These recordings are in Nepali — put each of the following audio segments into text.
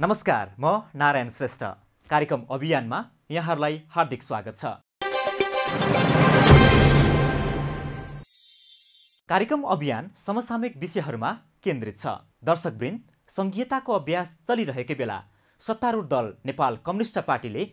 नमस्कार म नारायण श्रेष्ठ कार्यक्रम अभियानमा यहाँहरूलाई हार्दिक स्वागत छ कार्यक्रम अभियान समसामयिक विषयहरूमा केन्द्रित छ दर्शकवृन्द सङ्घीयताको अभ्यास चलिरहेकै बेला सत्तारूढ दल नेपाल कम्युनिष्ट पार्टीले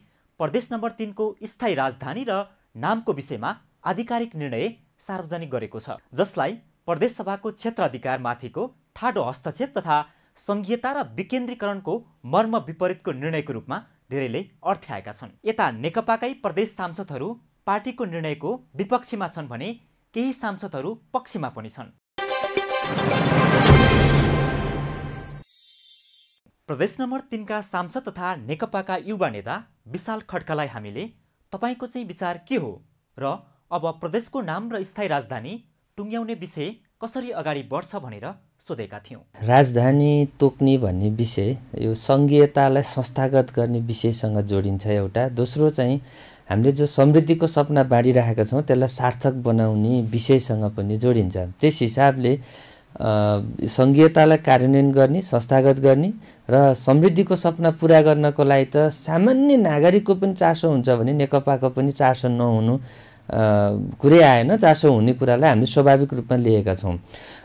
प्रदेश नम्बर तिनको स्थायी राजधानी र नामको विषयमा आधिकारिक निर्णय सार्वजनिक गरेको छ जसलाई प्रदेशसभाको क्षेत्र अधिकारमाथिको ठाडो हस्तक्षेप तथा सङ्घीयता र विकेन्द्रीकरणको मर्म विपरीतको निर्णयको रूपमा धेरैले अर्थ्याएका छन् यता नेकपाकै प्रदेश सांसदहरू पार्टीको निर्णयको विपक्षमा छन् भने केही सांसदहरू पक्षमा पनि छन् प्रदेश नम्बर तिनका सांसद तथा नेकपाका युवा नेता विशाल खड्कालाई हामीले तपाईँको चाहिँ विचार के हो र अब प्रदेशको नाम र स्थायी राजधानी टुङ्ग्याउने विषय कसरी अगाडि बढ्छ भनेर सोधेका थियौँ राजधानी तोक्ने भन्ने विषय यो सङ्घीयतालाई संस्थागत गर्ने विषयसँग जोडिन्छ एउटा दोस्रो चाहिँ हामीले जो समृद्धिको सपना बाँडिरहेका छौँ त्यसलाई सार्थक बनाउने विषयसँग पनि जोडिन्छ त्यस हिसाबले सङ्घीयतालाई कार्यान्वयन गर्ने संस्थागत गर्ने र समृद्धिको सपना पुरा गर्नको लागि त सामान्य नागरिकको पनि चासो हुन्छ भने नेकपाको पनि चासो नहुनु कुरै आएन चासो हुने कुरालाई हामीले स्वाभाविक रूपमा लिएका छौँ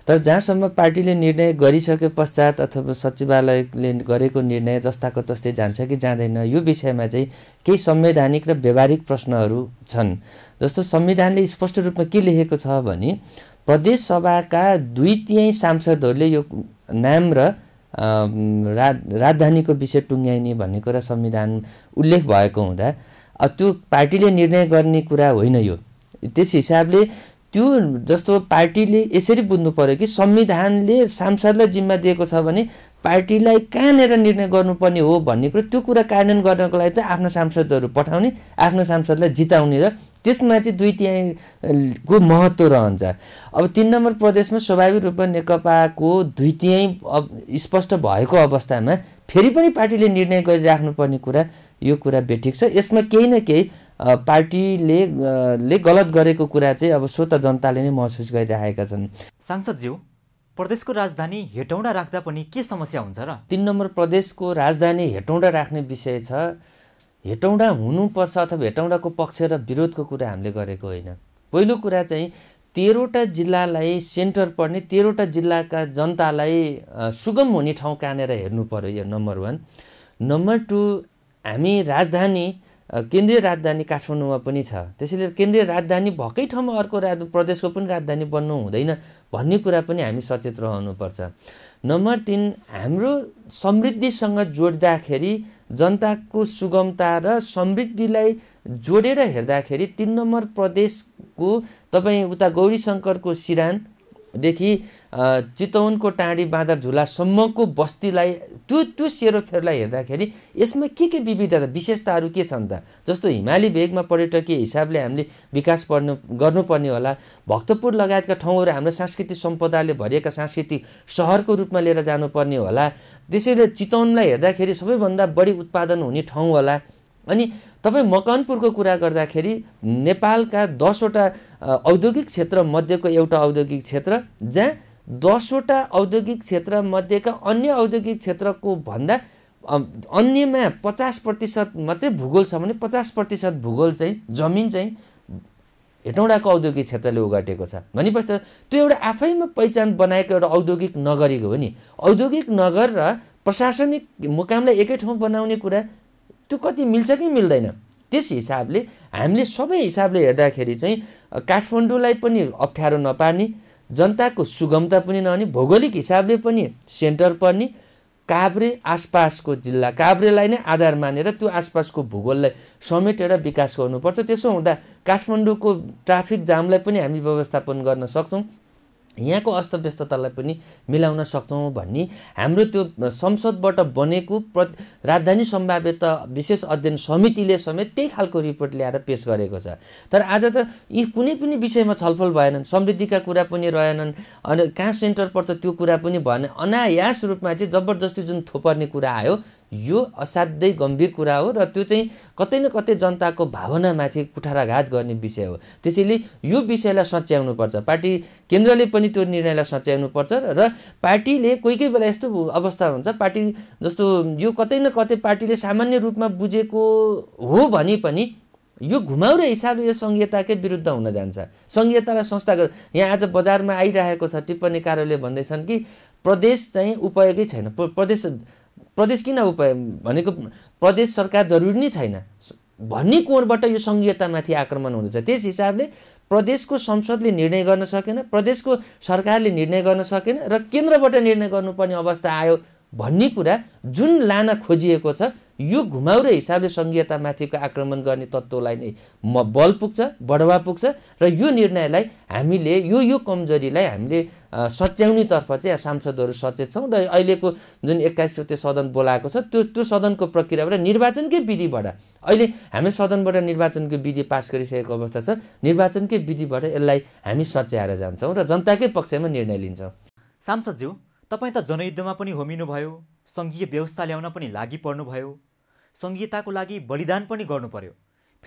तर जहाँसम्म पार्टीले निर्णय गरिसके पश्चात अथवा सचिवालयले गरेको निर्णय जस्ताको तस्तै जान्छ कि जाँदैन यो विषयमा चाहिँ केही संवैधानिक र व्यावहारिक प्रश्नहरू छन् जस्तो संविधानले स्पष्ट रूपमा के लेखेको छ भने प्रदेशसभाका दुई तिहाई सांसदहरूले यो नाम र राजधानीको विषय टुङ्ग्याइने भन्ने कुरा संविधान उल्लेख भएको हुँदा त्यो पार्टीले निर्णय गर्ने कुरा होइन यो त्यस हिसाबले त्यो जस्तो पार्टीले यसरी बुझ्नु पऱ्यो कि संविधानले सांसदलाई जिम्मा दिएको छ भने पार्टीलाई कहाँनिर निर्णय गर्नुपर्ने हो भन्ने कुरो त्यो कुरा कार्यान्वयन गर्नको लागि त आफ्ना सांसदहरू पठाउने आफ्नो सांसदलाई जिताउने र त्यसमा चाहिँ दुई तिहाईको महत्त्व रहन्छ अब तिन नम्बर प्रदेशमा स्वाभाविक रूपमा नेकपाको दुई तिहाई स्पष्ट भएको अवस्थामा फेरि पनि पार्टीले निर्णय गरिराख्नुपर्ने कुरा यो कुरा बेठिक छ यसमा केही न केही पार्टीले ले गलत गरेको कुरा चाहिँ अब स्वत जनताले नै महसुस गरिराखेका छन् सांसदज्यू प्रदेशको राजधानी हेटौँडा राख्दा पनि के समस्या हुन्छ र तिन नम्बर प्रदेशको राजधानी हेटौँडा राख्ने विषय छ हेटौँडा हुनुपर्छ अथवा हेटौँडाको पक्ष र विरोधको कुरा हामीले गरेको होइन पहिलो कुरा चाहिँ तेह्रवटा जिल्लालाई सेन्टर पर्ने तेह्रवटा जिल्लाका जनतालाई सुगम हुने ठाउँ कानेर हेर्नु पऱ्यो यो नम्बर वान नम्बर टू हामी राजधानी केन्द्रीय राजधानी काठमाडौँमा पनि छ त्यसैले केन्द्रीय राजधानी भएकै ठाउँमा अर्को राज प्रदेशको पनि राजधानी बन्नु हुँदैन भन्ने कुरा पनि हामी सचेत रहनुपर्छ नम्बर तिन हाम्रो समृद्धिसँग जोड्दाखेरि जनताको सुगमता र समृद्धिलाई जोडेर हेर्दाखेरि तिन नम्बर प्रदेशको तपाईँ उता गौरी शङ्करको सिरान देखि चितवनको टाँडी बाँदर झुलासम्मको बस्तीलाई त्यो त्यो सेरोफेरलाई हेर्दाखेरि यसमा के के विविधता विशेषताहरू के छन् त जस्तो हिमाली भेगमा पर्यटकीय हिसाबले हामीले विकास पर्नु गर्नुपर्ने होला भक्तपुर लगायतका ठाउँहरू हाम्रो सांस्कृतिक सम्पदाले भरिएका सांस्कृतिक सहरको रूपमा लिएर जानुपर्ने होला त्यसैले चितवनलाई हेर्दाखेरि सबैभन्दा बढी उत्पादन हुने ठाउँ होला अनि तपाईँ मकनपुरको कुरा गर्दाखेरि नेपालका दसवटा औद्योगिक क्षेत्र मध्येको एउटा औद्योगिक क्षेत्र जहाँ दसवटा औद्योगिक क्षेत्र मध्येका अन्य औद्योगिक क्षेत्रको भन्दा अन्यमा पचास प्रतिशत मात्रै भूगोल छ भने पचास प्रतिशत भूगोल चाहिँ जमिन चाहिँ हेटौँडाको औद्योगिक क्षेत्रले ओगटेको छ भनेपछि त्यो एउटा आफैमा पहिचान बनाएको एउटा औद्योगिक नगरी हो नि औद्योगिक नगर र प्रशासनिक मुकामलाई एकै ठाउँ बनाउने कुरा त्यो कति मिल्छ कि मिल्दैन त्यस हिसाबले हामीले सबै हिसाबले हेर्दाखेरि चाहिँ काठमाडौँलाई पनि अप्ठ्यारो नपार्ने जनताको सुगमता पनि नहुने भौगोलिक हिसाबले पनि सेन्टर पर्ने काभ्रे आसपासको जिल्ला काभ्रेलाई नै आधार मानेर त्यो आसपासको भूगोललाई समेटेर विकास गर्नुपर्छ त्यसो हुँदा काठमाडौँको ट्राफिक जामलाई पनि हामी व्यवस्थापन गर्न सक्छौँ यहाँको अस्तव्यस्ततालाई पनि मिलाउन सक्छौँ भन्ने हाम्रो त्यो संसदबाट बनेको प्र राजधानी सम्भाव्यता विशेष अध्ययन समितिले समेत त्यही खालको रिपोर्ट ल्याएर पेस गरेको छ तर आज त यी कुनै पनि विषयमा छलफल भएनन् समृद्धिका कुरा पनि रहेनन् अनि कहाँ सेन्टर पर्छ त्यो कुरा पनि भएन अनायास रूपमा चाहिँ जबरजस्ती जुन थोपर्ने कुरा आयो यो असाध्यै गम्भीर कुरा हो र त्यो चाहिँ कतै न कतै जनताको भावनामाथि कुठाराघात गर्ने विषय हो त्यसैले यो विषयलाई सच्याउनुपर्छ पार्टी केन्द्रले पनि त्यो निर्णयलाई सच्याउनु पर्छ र पार्टीले कोही कोही बेला यस्तो अवस्था हुन्छ पार्टी जस्तो यो कतै न कतै पार्टीले सामान्य रूपमा बुझेको हो भने पनि यो घुमाउरो हिसाबले यो सङ्घीयताकै विरुद्ध हुन जान्छ सङ्घीयतालाई संस्थागत यहाँ आज बजारमा आइरहेको छ टिप्पणी कार्यालय भन्दैछन् कि प्रदेश चाहिँ उपयोगै छैन प्रदेश प्रदेश किन उप भनेको प्रदेश सरकार जरुरी नै छैन भन्ने कोणबाट यो सङ्घीयतामाथि आक्रमण हुँदछ त्यस हिसाबले प्रदेशको संसदले निर्णय गर्न सकेन प्रदेशको सरकारले निर्णय गर्न सकेन र केन्द्रबाट निर्णय गर्नुपर्ने अवस्था आयो भन्ने कुरा जुन लान खोजिएको छ यो घुमाउरो हिसाबले सङ्घीयतामाथिको आक्रमण गर्ने तत्त्वलाई नै म बल पुग्छ बढावा पुग्छ र यो निर्णयलाई हामीले यो यो कमजोरीलाई हामीले सच्याउनेतर्फ चाहिँ सांसदहरू सचेत छौँ र अहिलेको जुन एक्काइसौँ सदन बोलाएको छ त्यो त्यो सदनको प्रक्रियाबाट निर्वाचनकै विधिबाट अहिले हामी सदनबाट निर्वाचनको विधि पास गरिसकेको अवस्था छ निर्वाचनकै विधिबाट यसलाई हामी सच्याएर जान्छौँ र जनताकै पक्षमा निर्णय लिन्छौँ सांसदज्यू तपाईँ त जनयुद्धमा पनि होमिनुभयो सङ्घीय व्यवस्था ल्याउन पनि लागि पर्नुभयो सङ्घीयताको लागि बलिदान पनि गर्नु पर्यो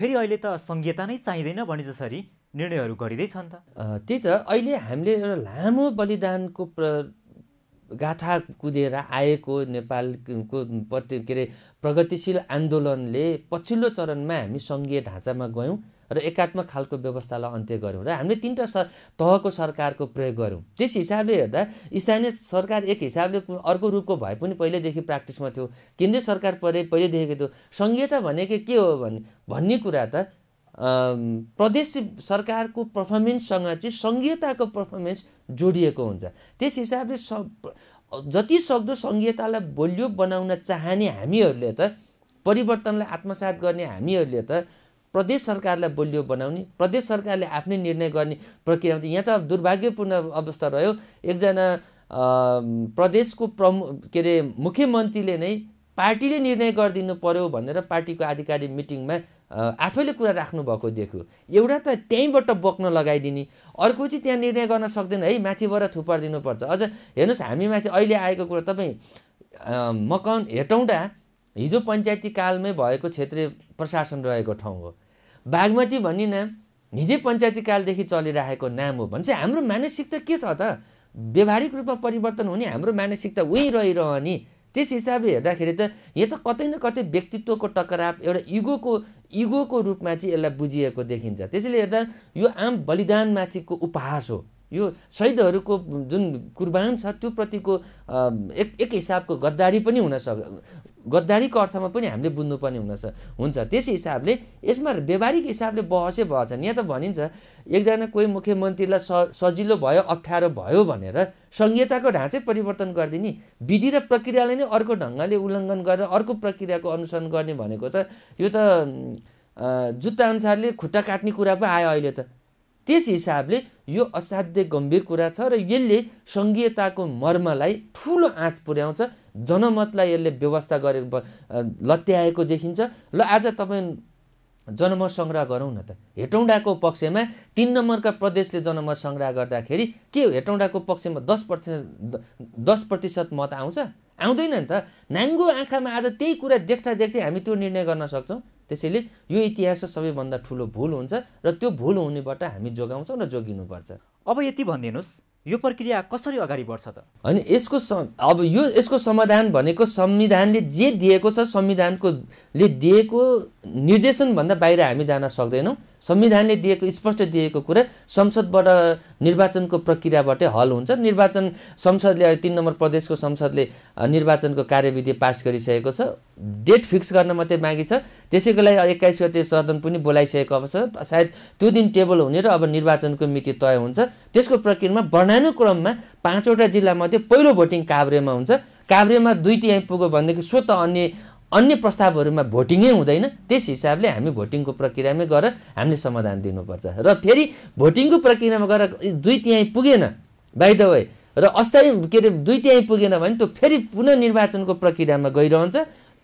फेरि अहिले त सङ्घीयता नै चाहिँदैन भने जसरी निर्णयहरू गरिँदैछन् त त्यही त अहिले हामीले एउटा लामो बलिदानको प्र गाथा कुदेर आएको नेपालको प्रति के अरे प्रगतिशील आन्दोलनले पछिल्लो चरणमा हामी सङ्घीय ढाँचामा गयौँ र एकात्मक खालको व्यवस्थालाई अन्त्य गऱ्यौँ र हामीले तिनवटा स तहको सरकारको प्रयोग गऱ्यौँ त्यस हिसाबले हेर्दा स्थानीय सरकार एक हिसाबले अर्को रूपको भए पनि पहिल्यैदेखि प्र्याक्टिसमा थियो केन्द्रीय सरकार पहिले पहिल्यैदेखिको थियो सङ्घीयता भनेको के हो भने भन्ने कुरा त प्रदेश सरकारको पर्फर्मेन्ससँग चाहिँ सङ्घीयताको पर्फर्मेन्स जोडिएको हुन्छ त्यस हिसाबले जति सक्दो सङ्घीयतालाई बलियो बनाउन चाहने हामीहरूले त परिवर्तनलाई आत्मसात गर्ने हामीहरूले त प्रदेश सरकारलाई बलियो बनाउने प्रदेश सरकारले आफ्नै निर्णय गर्ने प्रक्रियामा यहाँ त दुर्भाग्यपूर्ण अवस्था रह्यो एकजना प्रदेशको प्रमु के अरे मुख्यमन्त्रीले नै पार्टीले निर्णय गरिदिनु पर्यो भनेर पार्टीको आधिकारिक मिटिङमा आफैले कुरा राख्नु भएको देख्यो एउटा त त्यहीँबाट बोक्न लगाइदिने अर्को चाहिँ त्यहाँ निर्णय गर्न सक्दैन है माथिबाट थुपारिदिनुपर्छ अझ हेर्नुहोस् हामी माथि अहिले आएको कुरा तपाईँ मकन हेटौँडा हिजो पञ्चायती कालमै भएको क्षेत्रीय प्रशासन रहेको ठाउँ हो बागमती भन्ने नाम हिजै पञ्चायती कालदेखि चलिरहेको नाम हो भने चाहिँ हाम्रो मानसिकता के छ त व्यवहारिक रूपमा परिवर्तन हुने हाम्रो मानसिकता उहीँ रहिरहने त्यस हिसाबले हेर्दाखेरि त यहाँ त कतै न कतै व्यक्तित्वको टकराव एउटा इगोको इगोको रूपमा चाहिँ यसलाई बुझिएको देखिन्छ त्यसैले हेर्दा यो आम बलिदानमाथिको उपहास हो यो शहीदहरूको जुन कुर्बान छ त्योप्रतिको एक एक हिसाबको गद्दारी पनि हुन सक् गद्दारीको अर्थमा पनि हामीले बुझ्नुपर्ने हुनछ हुन्छ त्यसै हिसाबले यसमा व्यावहारिक हिसाबले बहसै बहछन् यहाँ त भनिन्छ एकजना कोही मुख्यमन्त्रीलाई स सजिलो भयो अप्ठ्यारो भयो भनेर संहिताको ढाँचै परिवर्तन गरिदिने विधि र प्रक्रियालाई नै अर्को ढङ्गले उल्लङ्घन गरेर अर्को प्रक्रियाको अनुसरण गर्ने भनेको त यो त जुत्ता अनुसारले खुट्टा काट्ने कुरा पो आयो अहिले त त्यस हिसाबले यो असाध्य गम्भीर कुरा छ र यसले सङ्घीयताको मर्मलाई ठुलो आँच पुर्याउँछ जनमतलाई यसले व्यवस्था गरे लत्याएको देखिन्छ ल आज तपाईँ जनमत सङ्ग्रह गरौँ न त हेटौँडाको पक्षमा तिन नम्बरका प्रदेशले जनमत सङ्ग्रह गर्दाखेरि के हेटौँडाको पक्षमा दस प्रतिशत दस प्रतिशत मत आउँछ आउँदैन नि त नाङ्गो आँखामा आज त्यही कुरा देख्दा देख्दै हामी त्यो निर्णय गर्न सक्छौँ त्यसैले यो इतिहास सबैभन्दा ठुलो भुल हुन्छ र त्यो भुल हुनेबाट हामी जोगाउँछौँ र जोगिनुपर्छ अब यति भनिदिनुहोस् यो प्रक्रिया कसरी अगाडि बढ्छ त होइन यसको अब यो यसको समाधान भनेको संविधानले जे दिएको छ संविधानकोले दिएको निर्देशनभन्दा बाहिर हामी जान सक्दैनौँ संविधानले दिएको स्पष्ट दिएको कुरा संसदबाट निर्वाचनको प्रक्रियाबाटै हल हुन्छ निर्वाचन संसदले तिन नम्बर प्रदेशको संसदले निर्वाचनको कार्यविधि पास गरिसकेको छ डेट फिक्स गर्न मात्रै बाँकी छ त्यसैको लागि एक्काइस गते सदन पनि बोलाइसकेको अवस्था छ सायद त्यो दिन टेबल हुने र अब निर्वाचनको मिति तय हुन्छ त्यसको प्रक्रियामा वर्णानुक्रममा पाँचवटा जिल्लामध्ये पहिलो भोटिङ काभ्रेमा हुन्छ काभ्रेमा दुई तिहाई पुग्यो भनेदेखि स्वत अन्य अन्य प्रस्तावहरूमा भोटिङै हुँदैन त्यस हिसाबले हामी भोटिङको प्रक्रियामै गएर हामीले समाधान दिनुपर्छ र फेरि भोटिङको प्रक्रियामा गएर दुई तिहाई पुगेन बाई द वे र अस्थायी के अरे दुई तिहाई पुगेन भने त्यो फेरि पुनर्निर्वाचनको प्रक्रियामा गइरहन्छ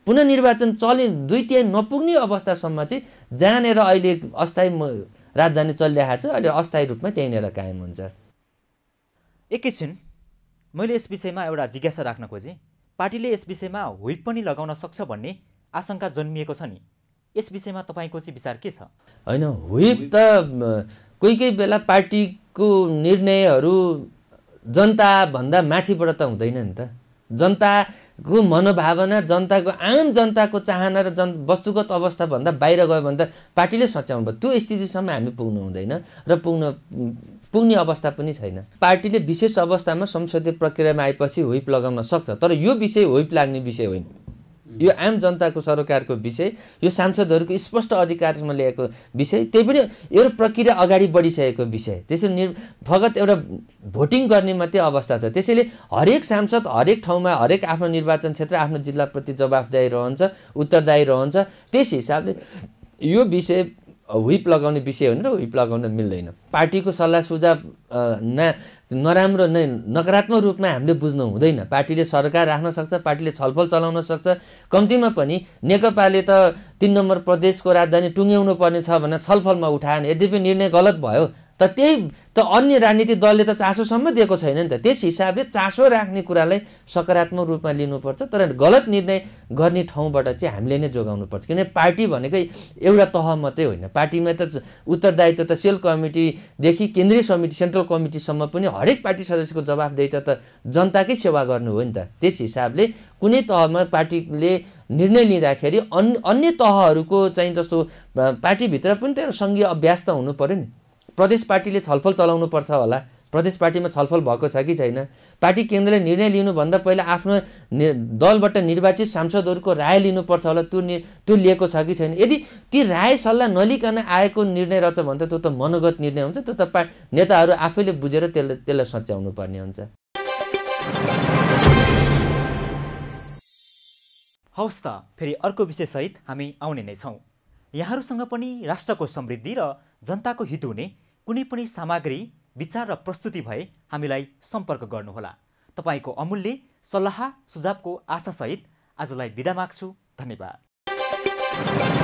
पुनर्निर्वाचन चले दुई तिहाई नपुग्ने अवस्थासम्म चाहिँ जहाँनिर अहिले अस्थायी राजधानी चलिरहेको छ अहिले अस्थायी रूपमा त्यहीँनिर कायम हुन्छ एकैछिन मैले यस विषयमा एउटा जिज्ञासा राख्न खोजेँ पार्टीले यस विषयमा होइप पनि लगाउन सक्छ भन्ने आशंका जन्मिएको छ नि यस विषयमा तपाईँको चाहिँ विचार के छ होइन होइप त कोही कोही बेला पार्टीको निर्णयहरू जनताभन्दा माथिबाट त हुँदैन नि त जनताको मनोभावना जनताको आम जनताको चाहना र जन वस्तुगत अवस्थाभन्दा बाहिर गयो भने त पार्टीले सच्याउनु भयो त्यो स्थितिसम्म हामी पुग्नु हुँदैन र पुग्न पुग्ने अवस्था पनि छैन पार्टीले विशेष अवस्थामा संसदीय प्रक्रियामा आएपछि हुइप लगाउन सक्छ तर यो विषय हुइप लाग्ने विषय होइन यो आम जनताको सरकारको विषय यो सांसदहरूको स्पष्ट अधिकारमा ल्याएको विषय त्यही पनि एउटा प्रक्रिया अगाडि बढिसकेको विषय त्यसो निर् फगत एउटा भोटिङ गर्ने मात्रै अवस्था छ त्यसैले हरेक सांसद हरेक ठाउँमा हरेक आफ्नो निर्वाचन क्षेत्र आफ्नो जिल्लाप्रति जवाफदायी रहन्छ उत्तरदायी रहन्छ त्यस हिसाबले यो विषय ह्विप लगाउने विषय हो र ह्विप लगाउन मिल्दैन पार्टीको सल्लाह सुझाव न नराम्रो नै नकारात्मक रूपमा हामीले बुझ्नु हुँदैन पार्टीले सरकार राख्न सक्छ पार्टीले छलफल चलाउन सक्छ कम्तीमा पनि नेकपाले त तिन नम्बर प्रदेशको राजधानी टुङ्ग्याउनु पर्ने छ भनेर छलफलमा उठाएन यद्यपि निर्णय गलत भयो त त्यही त अन्य राजनीतिक दलले त चासोसम्म दिएको छैन नि त त्यस हिसाबले चासो राख्ने कुरालाई सकारात्मक रूपमा लिनुपर्छ तर गलत निर्णय गर्ने ठाउँबाट चाहिँ हामीले नै जोगाउनु पर्छ किनभने पार्टी भनेकै एउटा तह मात्रै होइन पार्टीमा त उत्तरदायित्व त सेल कमिटीदेखि केन्द्रीय समिति सेन्ट्रल कमिटीसम्म पनि हरेक पार्टी सदस्यको जवाबदेही त जनताकै सेवा गर्नु हो नि त त्यस हिसाबले कुनै तहमा पार्टीले निर्णय लिँदाखेरि अन्य तहहरूको चाहिँ जस्तो पार्टीभित्र पनि त सङ्घीय अभ्यास त हुनु पऱ्यो नि प्रदेश पार्टीले छलफल चलाउनु पर्छ होला प्रदेश पार्टीमा छलफल भएको छ कि छैन पार्टी केन्द्रले निर्णय लिनुभन्दा पहिला आफ्नो दलबाट निर्वाचित सांसदहरूको राय लिनुपर्छ होला त्यो त्यो लिएको छ कि छैन यदि ती राय सल्लाह नलिकन आएको निर्णय रहेछ भने त त्यो त मनोगत निर्णय हुन्छ त्यो त पा नेताहरू आफैले बुझेर त्यसलाई त्यसलाई सच्याउनु पर्ने हुन्छ हवस् त फेरि अर्को विषयसहित हामी आउने नै छौँ यहाँहरूसँग पनि राष्ट्रको समृद्धि र जनताको हित हुने कुनै पनि सामग्री विचार र प्रस्तुति भए हामीलाई सम्पर्क गर्नुहोला तपाईँको अमूल्य सल्लाह सुझावको आशासहित आजलाई बिदा माग्छु धन्यवाद